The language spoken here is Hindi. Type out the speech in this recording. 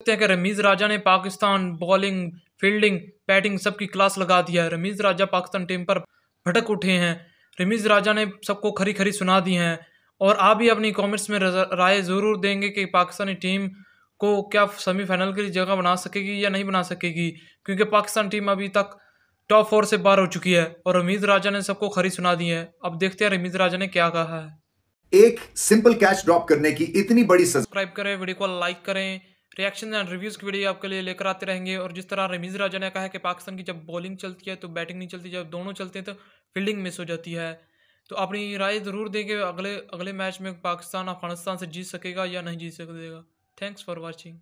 सकते हैं कि रमीज़ राजा ने पाकिस्तान बॉलिंग फील्डिंग बैटिंग सबकी क्लास लगा दिया है रमीज़ राजा पाकिस्तान टीम पर भटक उठे हैं रमीज़ राजा ने सबको खरी खरी सुना दी हैं और आप भी अपनी कॉमेंट्स में राय ज़रूर देंगे कि पाकिस्तानी टीम को क्या सेमीफाइनल के लिए जगह बना सकेगी या नहीं बना सकेगी क्योंकि पाकिस्तान टीम अभी तक टॉप फोर से बाहर हो चुकी है और रमीज राजा ने सबको खरी सुना दी है अब देखते हैं रमीज राजा ने क्या कहा है एक सिंपल कैच ड्रॉप करने की इतनी बड़ी सब्सक्राइब करें वीडियो को लाइक करें रिएक्शन एंड रिव्यूज़ की वीडियो आपके लिए लेकर आते रहेंगे और जिस तरह रमीज राजा ने कहा है कि पाकिस्तान की जब बॉलिंग चलती है तो बैटिंग नहीं चलती जब दोनों चलते हैं तो फील्डिंग मिस हो जाती है तो अपनी राय ज़रूर देंगे अगले अगले मैच में पाकिस्तान अफगानिस्तान से जीत सकेगा या नहीं जीत सकेगा थैंक्स फॉर वॉचिंग